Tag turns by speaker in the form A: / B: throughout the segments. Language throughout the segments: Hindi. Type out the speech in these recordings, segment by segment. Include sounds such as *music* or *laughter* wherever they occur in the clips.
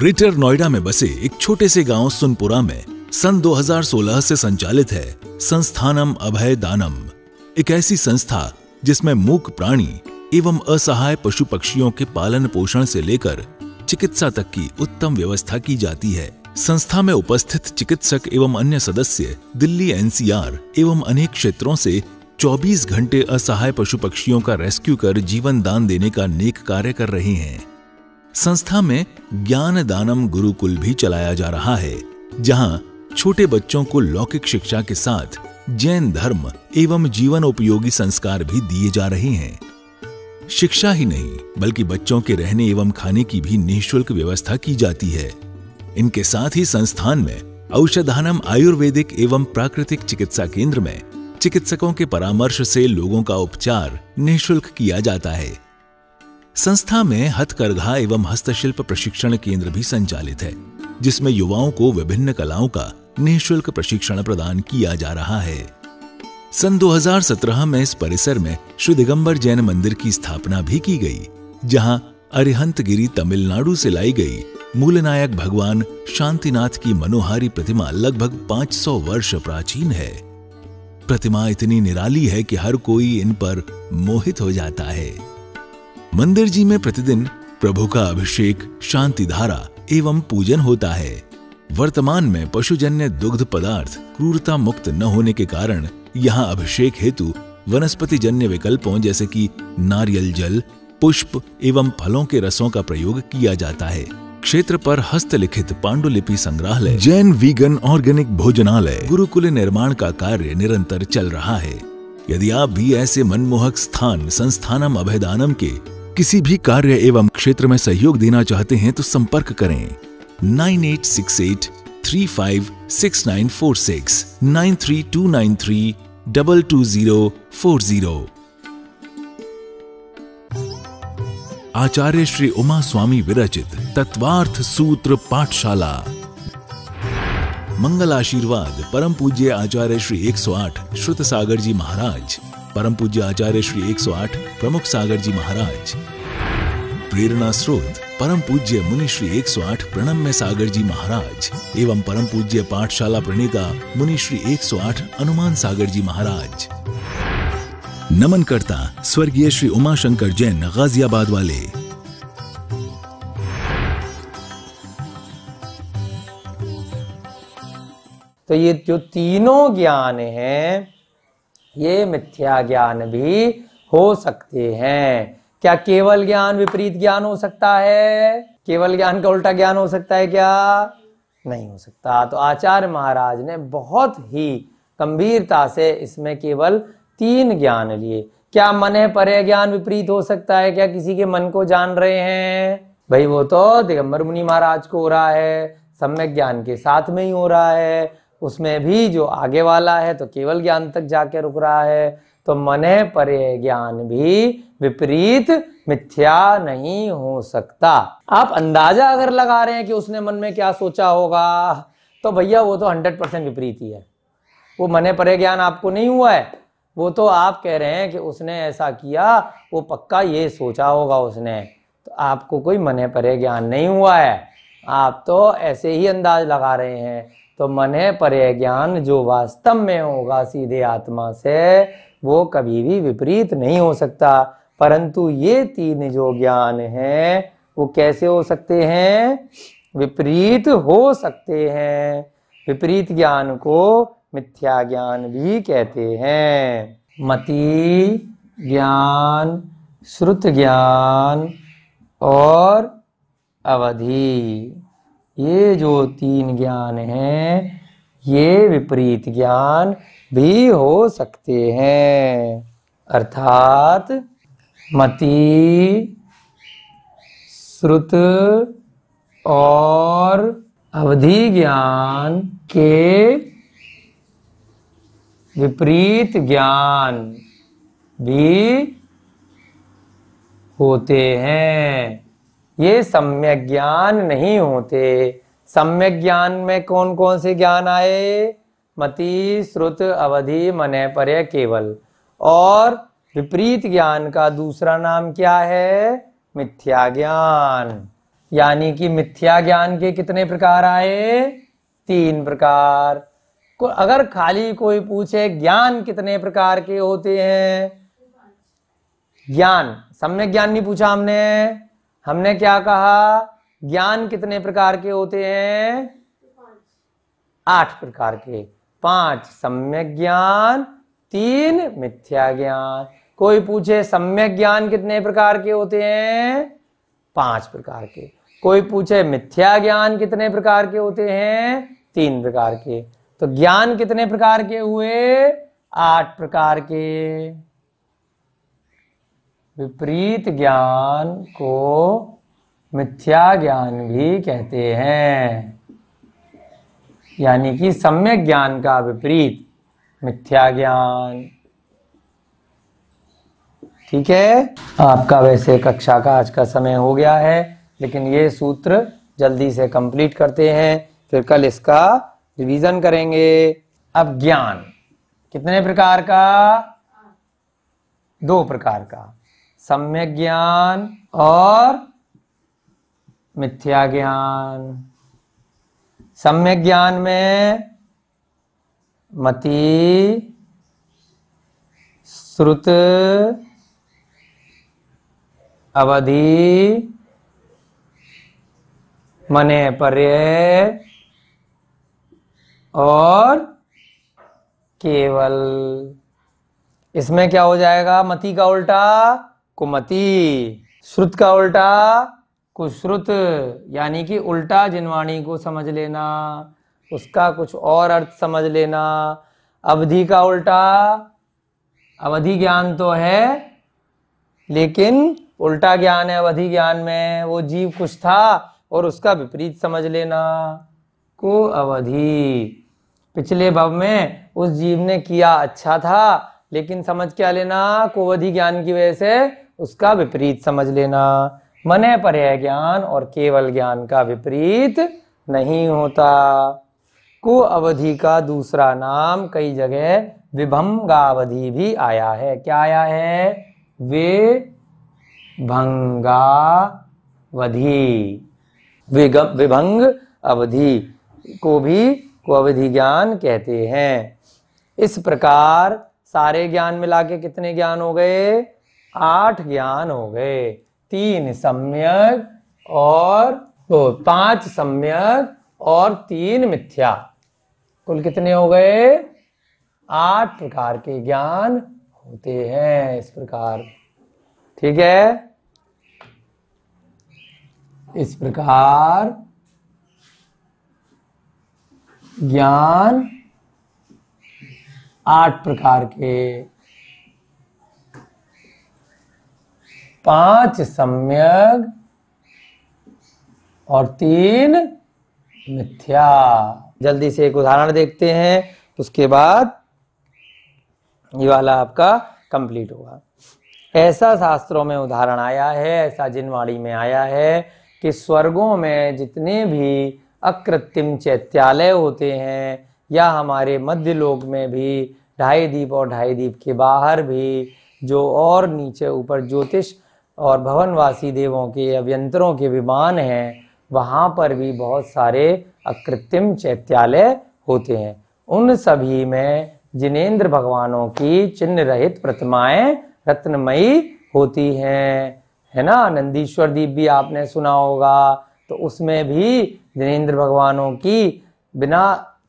A: ग्रेटर नोएडा में बसे एक छोटे से गांव सुनपुरा में सन 2016 से संचालित है संस्थानम अभय दानम एक ऐसी संस्था जिसमें मूक प्राणी एवं असहाय पशु पक्षियों के पालन पोषण से लेकर चिकित्सा तक की उत्तम व्यवस्था की जाती है संस्था में उपस्थित चिकित्सक एवं अन्य सदस्य दिल्ली एनसीआर एवं अनेक क्षेत्रों से 24 घंटे असहाय पशु पक्षियों का रेस्क्यू कर जीवन दान देने का नेक कार्य कर रहे हैं संस्था में ज्ञान दानम गुरुकुल भी चलाया जा रहा है जहां छोटे बच्चों को लौकिक शिक्षा के साथ जैन धर्म एवं जीवन उपयोगी संस्कार भी दिए जा रहे हैं शिक्षा ही नहीं बल्कि बच्चों के रहने एवं खाने की भी निःशुल्क व्यवस्था की जाती है इनके साथ ही संस्थान में औषधानम आयुर्वेदिक एवं प्राकृतिक चिकित्सा केंद्र में चिकित्सकों के परामर्श से लोगों का उपचार निःशुल्क किया जाता है संस्था में हथकरघा एवं हस्तशिल्प प्रशिक्षण केंद्र भी संचालित है जिसमें युवाओं को विभिन्न कलाओं का निःशुल्क प्रशिक्षण प्रदान किया जा रहा है सन 2017 में इस परिसर में श्री दिगंबर जैन मंदिर की स्थापना भी की गई जहां अरिहंतगिरी तमिलनाडु से लाई गई मूलनायक भगवान शांतिनाथ की मनोहारी प्रतिमा लगभग 500 वर्ष प्राचीन है प्रतिमा इतनी निराली है कि हर कोई इन पर मोहित हो जाता है मंदिर जी में प्रतिदिन प्रभु का अभिषेक शांति धारा एवं पूजन होता है वर्तमान में पशुजन्य दुग्ध पदार्थ क्रूरता मुक्त न होने के कारण यहाँ अभिषेक हेतु वनस्पति जन्य विकल्पों जैसे कि नारियल जल पुष्प एवं फलों के रसों का प्रयोग किया जाता है क्षेत्र पर हस्तलिखित पांडुलिपि संग्रहालय जैन वीगन ऑर्गेनिक भोजनालय गुरुकुल निर्माण का कार्य निरंतर चल रहा है यदि आप भी ऐसे मनमोहक स्थान संस्थानम अभेदानम के किसी भी कार्य एवं क्षेत्र में सहयोग देना चाहते हैं तो संपर्क करें nine eight six eight three five six nine four six nine three two nine three double two zero four zero आचार्य श्री उमा स्वामी विरचित तत्वार्थ सूत्र पाठशाला मंगल आशीर्वाद परम पूज्य आचार्य श्री 108 श्रुत सागर जी महाराज परम पूज्य आचार्य श्री 108 प्रमुख सागर जी महाराज प्रेरणा स्रोत परम पूज्य मुनि श्री 108 प्रणम्य सागर जी महाराज एवं परम पूज्य पाठशाला प्रणेता मुनि श्री 108 अनुमान सागर जी महाराज नमन करता स्वर्गीय श्री उमाशंकर जैन गाजियाबाद वाले
B: तो ये जो तीनों ज्ञान हैं ये मिथ्या ज्ञान भी हो सकते हैं क्या केवल ज्ञान विपरीत ज्ञान हो सकता है केवल ज्ञान का उल्टा ज्ञान हो सकता है क्या नहीं हो सकता तो आचार्य महाराज ने बहुत ही गंभीरता से इसमें केवल तीन ज्ञान लिए क्या मन है परे ज्ञान विपरीत हो सकता है क्या किसी के मन को जान रहे हैं भाई वो तो दिगंबर मुनि महाराज को हो रहा है सम्यक ज्ञान के साथ में ही हो रहा है उसमें भी जो आगे वाला है तो केवल ज्ञान तक जाके रुक रहा है तो मन परे ज्ञान भी विपरीत मिथ्या नहीं हो सकता आप अंदाजा अगर लगा रहे हैं कि उसने मन में क्या सोचा होगा तो भैया वो तो हंड्रेड परसेंट विपरीत ही है वो मने परे ज्ञान आपको नहीं हुआ है वो तो आप कह रहे हैं कि उसने ऐसा किया वो पक्का ये सोचा होगा उसने तो आपको कोई मने परे ज्ञान नहीं हुआ है आप तो ऐसे ही अंदाज लगा रहे हैं तो मन पर ज्ञान जो वास्तव में होगा सीधे आत्मा से वो कभी भी विपरीत नहीं हो सकता परंतु ये तीन जो ज्ञान है वो कैसे हो सकते हैं विपरीत हो सकते हैं विपरीत ज्ञान को मिथ्या ज्ञान भी कहते हैं मति ज्ञान श्रुत ज्ञान और अवधि ये जो तीन ज्ञान हैं ये विपरीत ज्ञान भी हो सकते हैं अर्थात मति श्रुत और अवधि ज्ञान के विपरीत ज्ञान भी होते हैं ये सम्यक ज्ञान नहीं होते सम्यक ज्ञान में कौन कौन से ज्ञान आए मति श्रुत अवधि मने पर्य केवल और विपरीत ज्ञान का दूसरा नाम क्या है मिथ्या ज्ञान यानी कि मिथ्या ज्ञान के कितने प्रकार आए तीन प्रकार को अगर खाली कोई पूछे ज्ञान कितने प्रकार के होते हैं ज्ञान सम्यक ज्ञान नहीं पूछा हमने हमने क्या कहा ज्ञान कितने प्रकार के होते हैं आठ प्रकार के पांच सम्यक ज्ञान तीन मिथ्या ज्ञान कोई पूछे सम्यक ज्ञान कितने प्रकार के होते हैं पांच प्रकार के कोई पूछे मिथ्या ज्ञान कितने प्रकार के होते हैं तीन प्रकार के तो ज्ञान कितने प्रकार के हुए आठ प्रकार के विपरीत ज्ञान को मिथ्या ज्ञान भी कहते हैं यानी कि सम्यक ज्ञान का विपरीत मिथ्या ज्ञान ठीक है आपका वैसे कक्षा का आज का समय हो गया है लेकिन ये सूत्र जल्दी से कंप्लीट करते हैं फिर कल इसका रिवीजन करेंगे अब ज्ञान कितने प्रकार का दो प्रकार का सम्यक ज्ञान और मिथ्या ज्ञान सम्यक ज्ञान में मति श्रुत अवधि मने पर्य और केवल इसमें क्या हो जाएगा मति का उल्टा कुमति श्रुत का उल्टा कुश्रुत यानी कि उल्टा जिनवाणी को समझ लेना उसका कुछ और अर्थ समझ लेना अवधि का उल्टा अवधि ज्ञान तो है लेकिन उल्टा ज्ञान है अवधि ज्ञान में वो जीव कुछ था और उसका विपरीत समझ लेना को अवधि पिछले भव में उस जीव ने किया अच्छा था लेकिन समझ क्या लेना कुवधि ज्ञान की वजह से उसका विपरीत समझ लेना मन पर ज्ञान और केवल ज्ञान का विपरीत नहीं होता कु अवधि का दूसरा नाम कई जगह विभंगावधि भी आया है क्या आया है वे भंगावधि विभंग अवधि को भी को अवधि ज्ञान कहते हैं इस प्रकार सारे ज्ञान मिला के कितने ज्ञान हो गए आठ ज्ञान हो गए तीन सम्यक और तो पांच सम्यक और तीन मिथ्या कुल कितने हो गए आठ प्रकार के ज्ञान होते हैं इस प्रकार ठीक है इस प्रकार ज्ञान आठ प्रकार के पांच सम्यक और तीन मिथ्या जल्दी से एक उदाहरण देखते हैं उसके बाद ये वाला आपका कंप्लीट होगा ऐसा शास्त्रों में उदाहरण आया है ऐसा जिनवाड़ी में आया है कि स्वर्गों में जितने भी अकृत्रिम चैत्यालय होते हैं या हमारे मध्य लोक में भी ढाई दीप और ढाई दीप के बाहर भी जो और नीचे ऊपर ज्योतिष और भवनवासी देवों के अभ्यंतरों के विमान हैं वहाँ पर भी बहुत सारे अकृत्रिम चैत्यालय होते हैं उन सभी में जिनेन्द्र भगवानों की चिन्ह रहित प्रतिमाएं रत्नमयी होती हैं है ना नंदीश्वर दीप भी आपने सुना होगा तो उसमें भी जिनेन्द्र भगवानों की बिना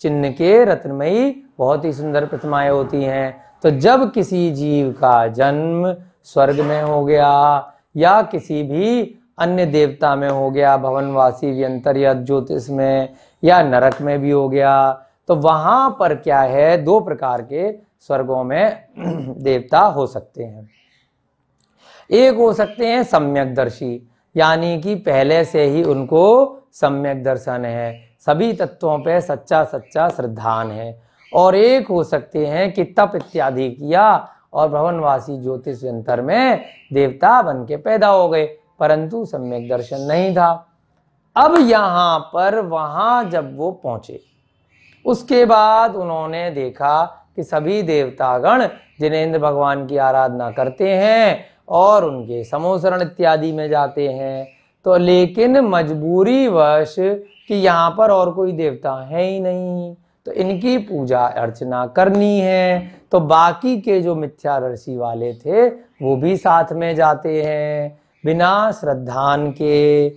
B: चिन्ह के रत्नमयी बहुत ही सुंदर प्रतिमाएं होती हैं तो जब किसी जीव का जन्म स्वर्ग में हो गया या किसी भी अन्य देवता में हो गया भवनवासी व्यंतर या ज्योतिष में या नरक में भी हो गया तो वहां पर क्या है दो प्रकार के स्वर्गों में *clears throat* देवता हो सकते हैं एक हो सकते हैं सम्यक दर्शी यानी कि पहले से ही उनको सम्यक दर्शन है सभी तत्वों पे सच्चा सच्चा श्रद्धान है और एक हो सकते हैं कि तप इत्यादि किया और भवनवासी ज्योतिष यंत्र में देवता बन के पैदा हो गए परंतु सम्यक दर्शन नहीं था अब यहाँ पर वहाँ जब वो पहुँचे उसके बाद उन्होंने देखा कि सभी देवतागण जिनेन्द्र भगवान की आराधना करते हैं और उनके समोसरण इत्यादि में जाते हैं तो लेकिन मजबूरी वश कि यहाँ पर और कोई देवता है ही नहीं तो इनकी पूजा अर्चना करनी है तो बाकी के जो मिथ्या ऋषि वाले थे वो भी साथ में जाते हैं बिना श्रद्धान के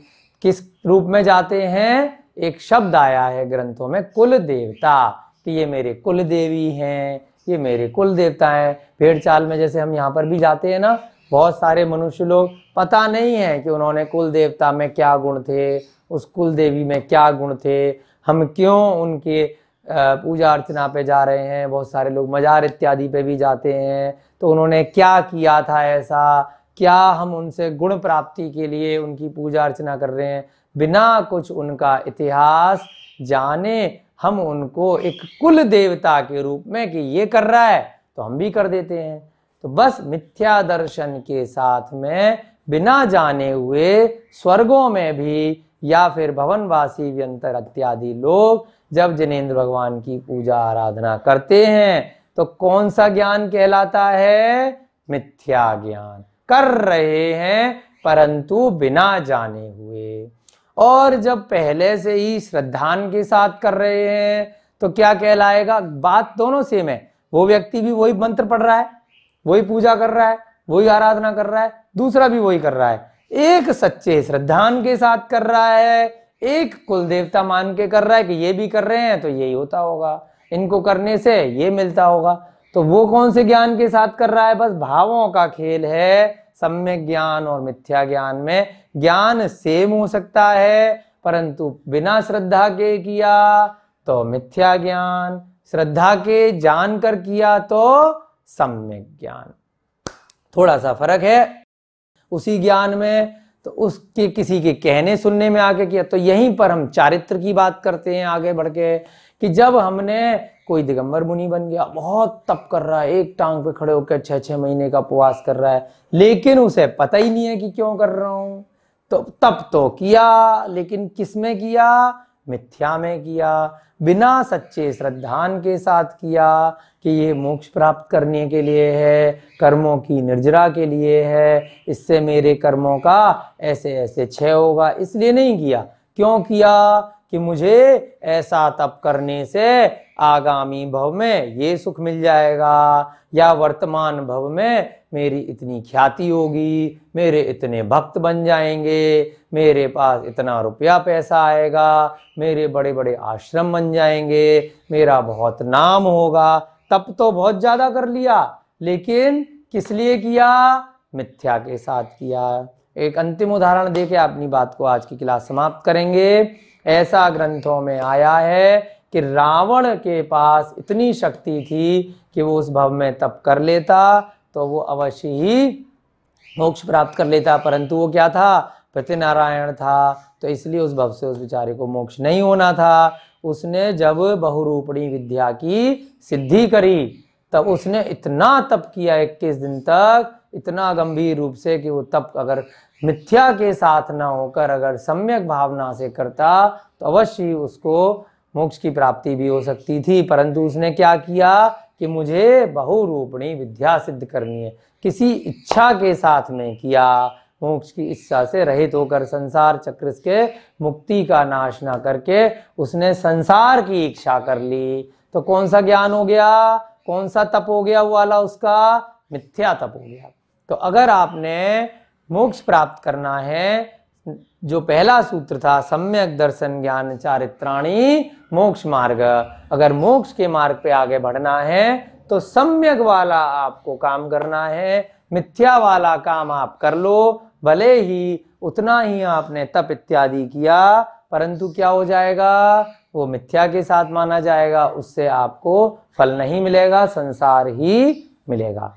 B: किस रूप में जाते हैं एक शब्द आया है ग्रंथों में कुल देवता कि ये मेरे कुल देवी हैं ये मेरे कुल देवता हैं भेड़ चाल में जैसे हम यहाँ पर भी जाते हैं ना बहुत सारे मनुष्य लोग पता नहीं है कि उन्होंने कुल देवता में क्या गुण थे उस कुल देवी में क्या गुण थे हम क्यों उनके पूजा अर्चना पे जा रहे हैं बहुत सारे लोग मज़ार इत्यादि पे भी जाते हैं तो उन्होंने क्या किया था ऐसा क्या हम उनसे गुण प्राप्ति के लिए उनकी पूजा अर्चना कर रहे हैं बिना कुछ उनका इतिहास जाने हम उनको एक कुल देवता के रूप में कि ये कर रहा है तो हम भी कर देते हैं तो बस मिथ्या दर्शन के साथ में बिना जाने हुए स्वर्गों में भी या फिर भवनवासी व्यंतर इत्यादि लोग जब जिनेन्द्र भगवान की पूजा आराधना करते हैं तो कौन सा ज्ञान कहलाता है मिथ्या ज्ञान कर रहे हैं परंतु बिना जाने हुए और जब पहले से ही श्रद्धान के साथ कर रहे हैं तो क्या कहलाएगा बात दोनों सेम है वो व्यक्ति भी वही मंत्र पढ़ रहा है वही पूजा कर रहा है वही आराधना कर रहा है दूसरा भी वही कर रहा है एक सच्चे श्रद्धान के साथ कर रहा है एक कुल देवता मान के कर रहा है कि ये भी कर रहे हैं तो यही होता होगा इनको करने से ये मिलता होगा तो वो कौन से ज्ञान के साथ कर रहा है बस भावों का खेल है सम्यक ज्ञान और मिथ्या ज्ञान में ज्ञान सेम हो सकता है परंतु बिना श्रद्धा के किया तो मिथ्या ज्ञान श्रद्धा के जान कर किया तो सम्यक ज्ञान थोड़ा सा फर्क है उसी ज्ञान में तो उसके किसी के कहने सुनने में आगे किया तो यहीं पर हम चारित्र की बात करते हैं आगे बढ़ के कि जब हमने कोई दिगंबर मुनि बन गया बहुत तप कर रहा है एक टांग पे खड़े होकर छः छः महीने का उपवास कर रहा है लेकिन उसे पता ही नहीं है कि क्यों कर रहा हूँ तो तप तो किया लेकिन किस में किया मिथ्या में किया बिना सच्चे श्रद्धान के साथ किया कि ये मोक्ष प्राप्त करने के लिए है कर्मों की निर्जरा के लिए है इससे मेरे कर्मों का ऐसे ऐसे क्षय होगा इसलिए नहीं किया क्यों किया कि मुझे ऐसा तप करने से आगामी भव में ये सुख मिल जाएगा या वर्तमान भव में मेरी इतनी ख्याति होगी मेरे इतने भक्त बन जाएंगे मेरे पास इतना रुपया पैसा आएगा मेरे बड़े बड़े आश्रम बन जाएंगे मेरा बहुत नाम होगा तब तो बहुत ज़्यादा कर लिया लेकिन किस लिए किया मिथ्या के साथ किया एक अंतिम उदाहरण दे के अपनी बात को आज की क्लास समाप्त करेंगे ऐसा ग्रंथों में आया है कि रावण के पास इतनी शक्ति थी कि वो उस भव में तप कर लेता तो वो अवश्य ही मोक्ष प्राप्त कर लेता परंतु वो क्या था प्रतिनारायण था तो इसलिए उस भव से उस बेचारे को मोक्ष नहीं होना था उसने जब बहुरूपणी विद्या की सिद्धि करी तब उसने इतना तप किया इक्कीस दिन तक इतना गंभीर रूप से कि वो तप अगर मिथ्या के साथ ना होकर अगर सम्यक भावना से करता तो अवश्य उसको मोक्ष की प्राप्ति भी हो सकती थी परंतु उसने क्या किया कि मुझे बहुरूपणी विद्या सिद्ध करनी है किसी इच्छा के साथ में किया मोक्ष की इच्छा से रहित होकर संसार चक्र के मुक्ति का नाश ना करके उसने संसार की इच्छा कर ली तो कौन सा ज्ञान हो गया कौन सा तप हो गया वो वाला उसका मिथ्या तप हो गया तो अगर आपने मोक्ष प्राप्त करना है जो पहला सूत्र था सम्यक दर्शन ज्ञान चारित्राणी मोक्ष मार्ग अगर मोक्ष के मार्ग पे आगे बढ़ना है तो सम्यक वाला आपको काम करना है मिथ्या वाला काम आप कर लो भले ही उतना ही आपने तप इत्यादि किया परंतु क्या हो जाएगा वो मिथ्या के साथ माना जाएगा उससे आपको फल नहीं मिलेगा संसार ही मिलेगा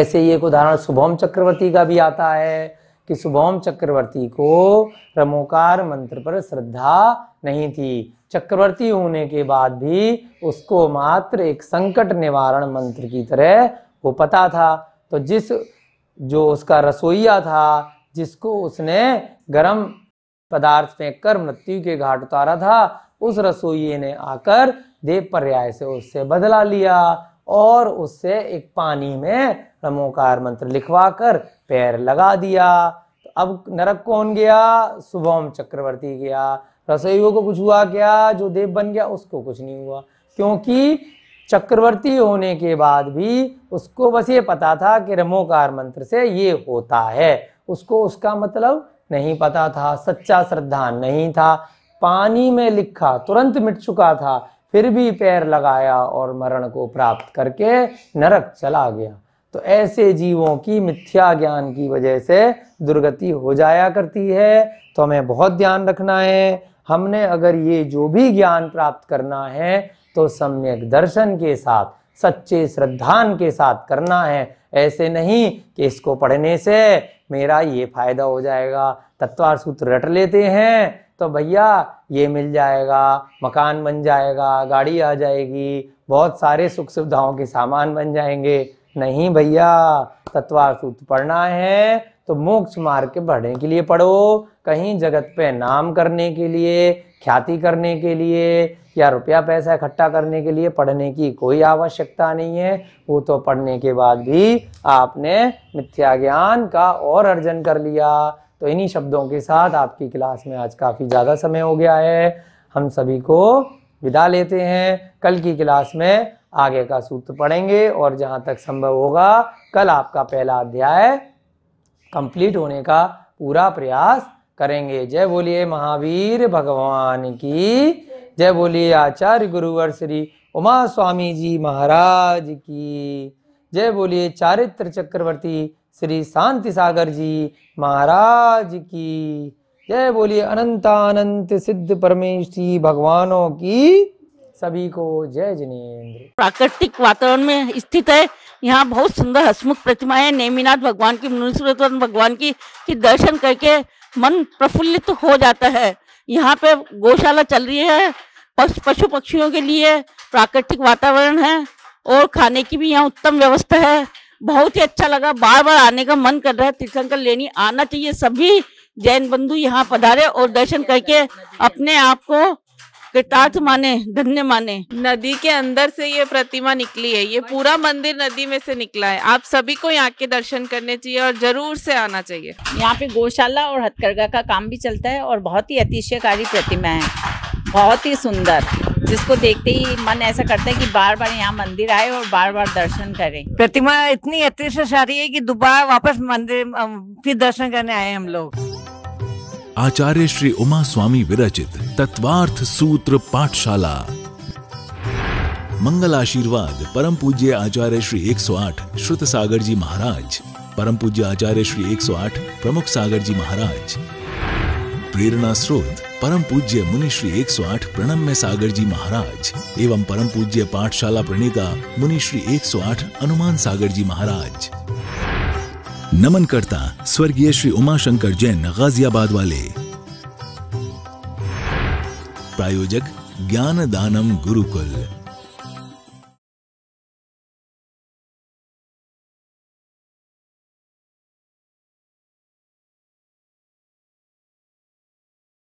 B: ऐसे ही एक उदाहरण शुभम चक्रवर्ती का भी आता है कि शुभम चक्रवर्ती को रमोकार मंत्र पर श्रद्धा नहीं थी चक्रवर्ती होने के बाद भी उसको मात्र एक संकट निवारण मंत्र की तरह वो पता था तो जिस जो उसका रसोईया था जिसको उसने गर्म पदार्थ फेंक कर मृत्यु के घाट उतारा था उस रसोइये ने आकर देव पर्याय से उससे बदला लिया और उससे एक पानी में रमोकार मंत्र लिखवा कर पैर लगा दिया तो अब नरक कौन गया शुभम चक्रवर्ती गया रसोई को कुछ हुआ क्या जो देव बन गया उसको कुछ नहीं हुआ क्योंकि चक्रवर्ती होने के बाद भी उसको बस ये पता था कि रमोकार मंत्र से ये होता है उसको उसका मतलब नहीं पता था सच्चा श्रद्धा नहीं था पानी में लिखा तुरंत मिट चुका था फिर भी पैर लगाया और मरण को प्राप्त करके नरक चला गया तो ऐसे जीवों की मिथ्या ज्ञान की वजह से दुर्गति हो जाया करती है तो हमें बहुत ध्यान रखना है हमने अगर ये जो भी ज्ञान प्राप्त करना है तो सम्यक दर्शन के साथ सच्चे श्रद्धान के साथ करना है ऐसे नहीं कि इसको पढ़ने से मेरा ये फायदा हो जाएगा तत्वार सूत्र रट लेते हैं तो भैया ये मिल जाएगा मकान बन जाएगा गाड़ी आ जाएगी बहुत सारे सुख सुविधाओं के सामान बन जाएंगे नहीं भैया तत्वासूत्र तो पढ़ना है तो मोक्ष मार्ग के बढ़ने के लिए पढ़ो कहीं जगत पे नाम करने के लिए ख्याति करने के लिए या रुपया पैसा इकट्ठा करने के लिए पढ़ने की कोई आवश्यकता नहीं है वो तो पढ़ने के बाद भी आपने मिथ्या ज्ञान का और अर्जन कर लिया तो इन्हीं शब्दों के साथ आपकी क्लास में आज काफ़ी ज़्यादा समय हो गया है हम सभी को विदा लेते हैं कल की क्लास में आगे का सूत्र पढ़ेंगे और जहाँ तक संभव होगा कल आपका पहला अध्याय कंप्लीट होने का पूरा प्रयास करेंगे जय बोलिए महावीर भगवान की जय बोलिए आचार्य गुरुवर श्री उमा स्वामी जी महाराज की जय बोलिए चारित्र चक्रवर्ती श्री शांति सागर जी महाराज की जय बोलिए अनंतानंत सिद्ध परमेश जी भगवानों की सभी को जय जिनेन्द्र प्राकृतिक वातावरण में स्थित है यहाँ बहुत सुंदर हसमुख प्रतिमा है नेमीनाथ भगवान की भगवान की की दर्शन करके मन प्रफुल्लित तो हो जाता है यहाँ पे गौशाला चल रही है पशु पक्षियों के लिए प्राकृतिक वातावरण है और खाने की भी यहाँ उत्तम व्यवस्था है बहुत ही अच्छा लगा बार बार आने का मन कर रहा है तीर्थंकर लेनी आना चाहिए सभी जैन बंधु यहाँ पधारे और दर्शन करके अपने आप को कृतार्थ माने धन्य माने नदी के अंदर से ये प्रतिमा निकली है ये पूरा मंदिर नदी में से निकला है आप सभी को यहाँ के दर्शन करने चाहिए और जरूर से आना चाहिए यहाँ पे गौशाला और हथकरघा का काम भी चलता है और बहुत ही अतिशयकारी प्रतिमा है बहुत ही सुंदर जिसको देखते ही मन ऐसा करता है कि बार बार यहाँ मंदिर आए और बार बार दर्शन करें प्रतिमा इतनी अतिशय है कि दोबारा वापस मंदिर फिर दर्शन करने आए हम लोग
A: आचार्य श्री उमा स्वामी विरचित तत्वार्थ सूत्र पाठशाला मंगल आशीर्वाद परम पूज्य आचार्य श्री 108 श्रुत सागर जी महाराज परम पूज्य आचार्य श्री 108 प्रमुख सागर जी महाराज प्रेरणा स्रोत परम पूज्य मुनिश्री 108 में सागर जी महाराज एवं परम पूज्य पाठशाला प्रणेता मुनि सौ 108 अनुमान सागर जी महाराज नमन करता स्वर्गीय श्री उमाशंकर जैन गाजियाबाद वाले प्रायोजक ज्ञान दानम गुरुकुल